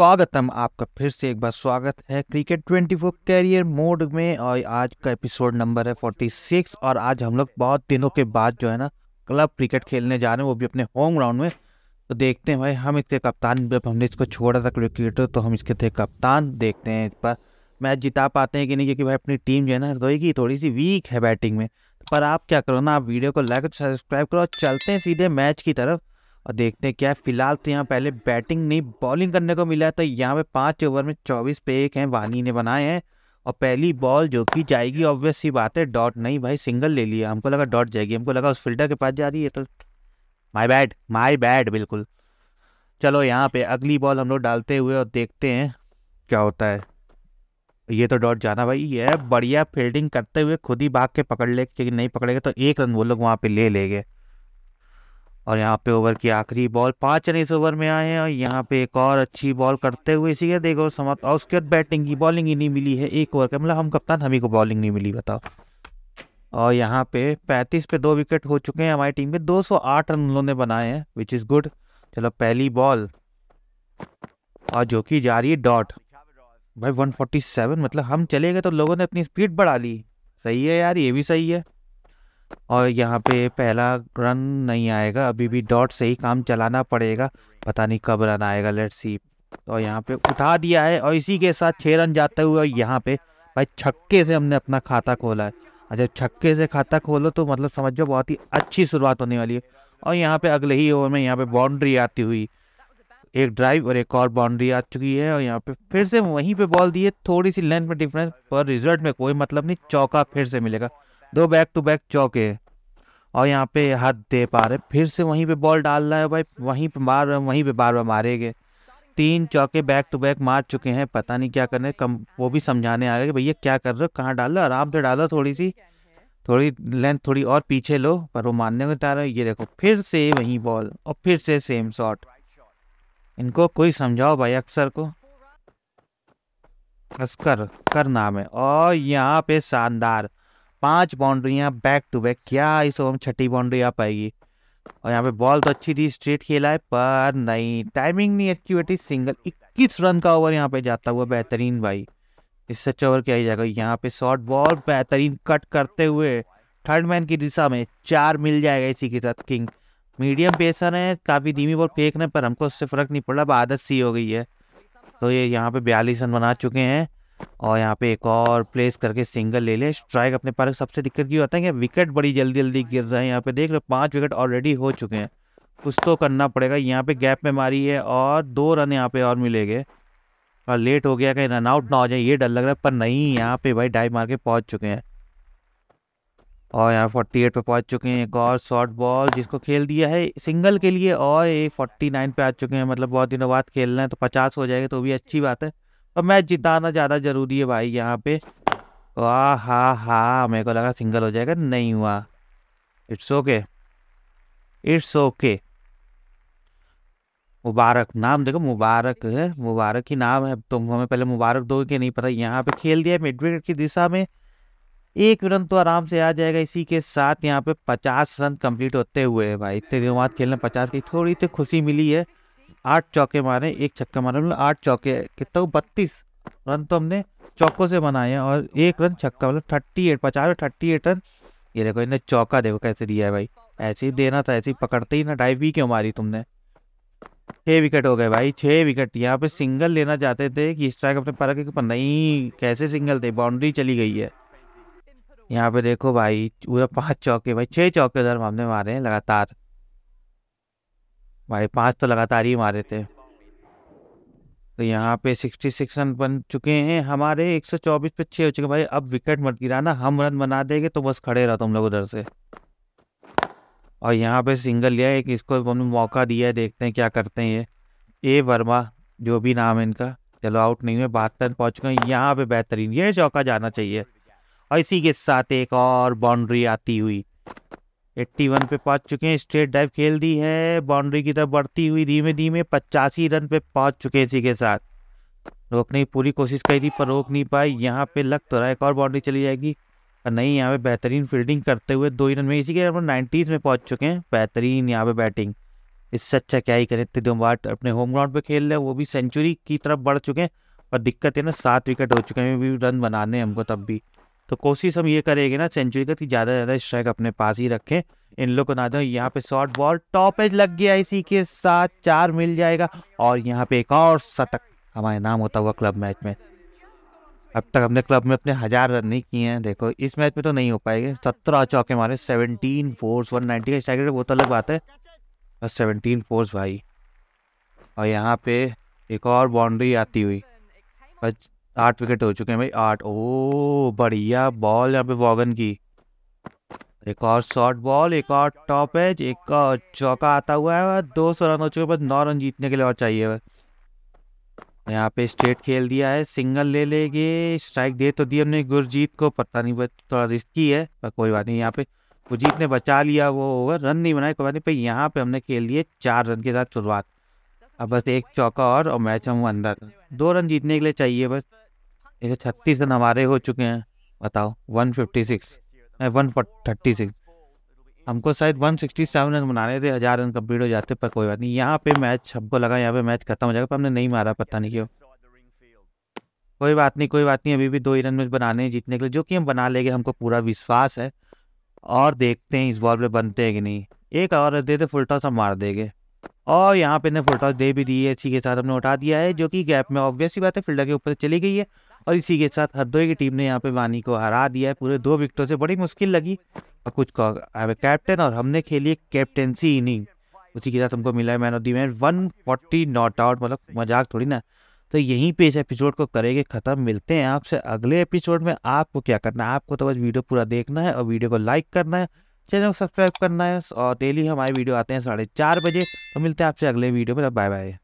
स्वागतम आपका फिर से एक बार स्वागत है क्रिकेट 24 कैरियर मोड में और आज का एपिसोड नंबर है 46 और आज हम लोग बहुत दिनों के बाद जो है ना क्लब क्रिकेट खेलने जा रहे हैं वो भी अपने होम ग्राउंड में तो देखते हैं भाई हम इसके कप्तान जब हमने इसको छोड़ा था क्रिकेटर तो हम इसके थे कप्तान देखते हैं इस पर मैच जिता पाते हैं कि नहीं क्योंकि भाई अपनी टीम जो है ना रोएगी थोड़ी सी वीक है बैटिंग में पर आप क्या करो ना आप वीडियो को लाइक सब्सक्राइब करो और चलते हैं सीधे मैच की तरफ और देखते हैं क्या फिलहाल तो यहाँ पहले बैटिंग नहीं बॉलिंग करने को मिला तो यहाँ पे पाँच ओवर में चौबीस पे एक हैं वानी ने बनाए हैं और पहली बॉल जो कि जाएगी ऑब्वियस सी बात है डॉट नहीं भाई सिंगल ले लिया हमको लगा डॉट जाएगी हमको लगा उस फिल्टर के पास जा रही है तो माई बैड माई बैड बिल्कुल चलो यहाँ पे अगली बॉल हम लोग डालते हुए और देखते हैं क्या होता है ये तो डॉट जाना भाई ये बढ़िया फील्डिंग करते हुए खुद ही भाग के पकड़ ले क्योंकि नहीं पकड़ेगा तो एक रन वो लोग वहाँ पे ले लेंगे और यहाँ पे ओवर की आखिरी बॉल पांच रन इस ओवर में आए हैं और यहाँ पे एक और अच्छी बॉल करते हुए इसी के देखो समाप्त और उसके बाद बैटिंग की बॉलिंग ही नहीं मिली है एक ओवर का मतलब हम कप्तान हमी को बॉलिंग नहीं मिली बताओ और यहाँ पे पैंतीस पे दो विकेट हो चुके हैं हमारी टीम के 208 रन उन्होंने बनाए हैं विच इज़ गुड चलो पहली बॉल और जो कि जा रही है डॉट भाई 147 मतलब हम चले गए तो लोगों ने अपनी स्पीड बढ़ा ली सही है यार ये भी सही है और यहाँ पे पहला रन नहीं आएगा अभी भी डॉट से ही काम चलाना पड़ेगा पता नहीं कब रन आएगा लेट सी और यहाँ पे उठा दिया है और इसी के साथ छः रन जाते हुए और यहाँ पे भाई छक्के से हमने अपना खाता खोला है अच्छा जब छक्के से खाता खोलो तो मतलब समझो बहुत ही अच्छी शुरुआत होने वाली है और यहाँ पे अगले ही ओवर में यहाँ पे बाउंड्री आती हुई एक ड्राइव और एक और बाउंड्री आ चुकी है और यहाँ पे फिर से वहीं पे बॉल दिए थोड़ी सी लेंथ में डिफरेंस पर रिजल्ट में कोई मतलब नहीं चौका फिर से मिलेगा दो बैक टू बैक चौके और यहाँ पे हाथ दे पा रहे फिर से वहीं पे बॉल डाल रहा है भाई वहीं पे मार वहीं पे बार बार मारेंगे तीन चौके बैक टू बैक मार चुके हैं पता नहीं क्या करने कम वो भी समझाने आ गए कि भैया क्या कर रहे हो कहाँ डाल रहे आराम से डालो थोड़ी सी थोड़ी लेंथ थोड़ी और पीछे लो पर वो मानने को तैयार ये देखो फिर से वही बॉल और फिर से सेम शॉट इनको कोई समझाओ भाई अक्सर को अस्कर कर नाम है और यहाँ पे शानदार पांच बाउंड्रियाँ बैक टू बैक क्या इस ओवर में छठी बाउंड्री आ पाएगी और यहाँ पे बॉल तो अच्छी थी स्ट्रेट खेला है पर नहीं टाइमिंग नहीं अच्छी बैठी सिंगल इक्कीस रन का ओवर यहाँ पे जाता हुआ बेहतरीन भाई इससे सच ओवर क्या ही जाएगा यहाँ पे शॉर्ट बॉल बेहतरीन कट करते हुए थर्ड मैन की दिशा में चार मिल जाएगा इसी के साथ किंग मीडियम पेसर है काफ़ी धीमी बॉल फेंकने पर हमको उससे फर्क नहीं पड़ा अब आदत सी हो गई है तो ये यहाँ पे बयालीस रन बना चुके हैं और यहाँ पे एक और प्लेस करके सिंगल ले लें स्ट्राइक अपने पार्क सबसे दिक्कत की होता है कि विकेट बड़ी जल्दी जल्दी गिर रहे हैं यहाँ पे देख रहे हो पाँच विकेट ऑलरेडी हो चुके हैं कुछ तो करना पड़ेगा यहाँ पे गैप में मारी है और दो रन यहाँ पे और मिलेंगे और लेट हो गया कहीं रन आउट ना हो जाए ये डर लग रहा है पर नहीं यहाँ पे भाई डाइव मार के पहुँच चुके हैं और यहाँ फोर्टी एट पर पहुँच चुके हैं एक और शॉर्ट बॉल जिसको खेल दिया है सिंगल के लिए और ये फोर्टी नाइन पे आ चुके हैं मतलब बहुत दिनों बाद खेलना है तो पचास हो जाएगा तो भी अच्छी बात है और मैच जिताना ज़्यादा ज़रूरी है भाई यहाँ पे वाह हा हा मेरे को लगा सिंगल हो जाएगा नहीं हुआ इट्स ओके इट्स ओके मुबारक नाम देखो मुबारक है मुबारक ही नाम है तुम तो हमें पहले मुबारक दो कि नहीं पता यहाँ पे खेल दिया मिडविकेट की दिशा में एक रन तो आराम से आ जाएगा इसी के साथ यहाँ पे पचास रन कंप्लीट होते हुए है भाई इतने दिनों बाद खेलने पचास की थोड़ी तो खुशी मिली है आठ चौके मारे एक छक्का मारा मतलब आठ चौके कितना बत्तीस रन तो हमने चौकों से बनाए हैं और एक रन छक्का मतलब थर्टी एट पचास थर्टी एट रन ये देखो इन्हें चौका देखो कैसे दिया है भाई ऐसे ही देना था ऐसे ही पकड़ते ही ना डाइव भी क्यों मारी तुमने छः विकेट हो गए भाई छः विकेट यहाँ पे सिंगल लेना चाहते थे कि स्ट्राइक अपने पर पर नहीं कैसे सिंगल थे बाउंड्री चली गई है यहाँ पे देखो भाई पूरा पांच चौके भाई छः चौके उधर हमने मारे हैं लगातार भाई पांच तो लगातार ही मारे थे तो यहाँ पे सिक्सटी सिक्स रन बन चुके हैं हमारे एक सौ चौबीस पे छः हो चुके भाई अब विकेट मत गिराना हम रन बना देंगे तो बस खड़े रहो तुम लोग उधर से और यहाँ पे सिंगल लिया एक इसको हमने मौका दिया है देखते हैं क्या करते हैं ये ए वर्मा जो भी नाम है इनका चलो आउट नहीं हुए बहत्तर पहुँच गए यहाँ पे बेहतरीन ये चौका जाना चाहिए और इसी के साथ एक और बाउंड्री आती हुई एट्टी वन पे पहुंच चुके हैं स्ट्रेट ड्राइव खेल दी है बाउंड्री की तरफ बढ़ती हुई धीमे धीमे पचासी रन पे पहुंच चुके हैं इसी के साथ रोकने की पूरी कोशिश करी थी पर रोक नहीं पाई यहाँ पे लग तो रहा एक और बाउंड्री चली जाएगी पर नहीं यहाँ पे बेहतरीन फील्डिंग करते हुए दो ही रन में इसी के नाइन्टीज़ में पहुँच चुके हैं बेहतरीन यहाँ पे बैटिंग इससे अच्छा क्या ही करें तिदुम्बाट अपने होम ग्राउंड पे खेल रहे हैं वो भी सेंचुरी की तरफ बढ़ चुके हैं और दिक्कत है ना सात विकेट हो चुके हैं भी रन बनाने हमको तब भी तो कोशिश हम ये करेंगे ना सेंचुरी का कि ज़्यादा से ज़्यादा स्ट्राइक अपने पास ही रखें इन लोग को ना दें यहाँ पे शॉर्ट बॉल टॉप एज लग गया इसी के साथ चार मिल जाएगा और यहाँ पे एक और शतक हमारे नाम होता हुआ क्लब मैच में अब तक हमने क्लब में अपने हज़ार रन नहीं किए हैं देखो इस मैच में तो नहीं हो पाएंगे सत्रह चौके मारे सेवनटीन फोर्स वन नाइनटी का स्ट्राइक वो तो अलग बात है और सेवनटीन फोर्स भाई और यहाँ पे एक और बाउंड्री आती हुई बस आठ विकेट हो चुके हैं भाई आठ ओ बढ़िया बॉल यहाँ पे वॉगन की एक और शॉर्ट बॉल एक और टॉप एज एक और चौका आता हुआ है दो सौ रन हो चुके बस नौ रन जीतने के लिए और चाहिए यहाँ पे स्ट्रेट खेल दिया है सिंगल ले लेंगे स्ट्राइक दे तो दी हमने गुरजीत को पता नहीं बस थोड़ा रिस्की है पर कोई बात नहीं यहाँ पे गुरजीत ने बचा लिया वो ओवर रन नहीं बनाया कोई बात नहीं पर यहाँ पे हमने खेल लिए चार रन के साथ शुरुआत अब बस एक चौका और, और मैच हम अंदर दो रन जीतने के लिए चाहिए बस देखो छत्तीस रन हमारे हो चुके हैं बताओ one fifty six one thirty six हमको शायद वन सिक्सटी सेवन रन बनाने थे हज़ार रन कम्प्लीट हो जाते पर कोई बात नहीं यहाँ पे मैच हमको लगा यहाँ पे मैच खत्म हो जाएगा पर हमने नहीं मारा पता नहीं क्यों कोई बात नहीं कोई बात नहीं अभी भी दो ही रन में बनाने हैं जीतने के लिए जो कि हम बना लेंगे हमको पूरा विश्वास है और देखते हैं इस बॉल पे बनते हैं कि नहीं एक और दे दे फुल टॉस हम मार देंगे और यहाँ पे ने फुल टॉस दे भी दी है इसी के साथ हमने उठा दिया है जो कि गैप में ऑब्वियस ही बात है फील्डर के ऊपर चली गई है और इसी के साथ हरदोई की टीम ने यहाँ पे वानी को हरा दिया है पूरे दो विकेटों से बड़ी मुश्किल लगी और कुछ को कैप्टन और हमने खेली कैप्टेंसी इनिंग उसी के साथ हमको मिला है man of the man one forty not out मतलब मजाक थोड़ी ना तो यहीं पे इस एपिसोड को करेंगे ख़त्म मिलते हैं आपसे अगले एपिसोड में आपको क्या करना है आपको तो बस वीडियो पूरा देखना है और वीडियो को लाइक करना है चैनल को सब्सक्राइब करना है और डेली हमारे वीडियो आते हैं साढ़े चार बजे तो मिलते हैं आपसे अगले वीडियो में बाय बाय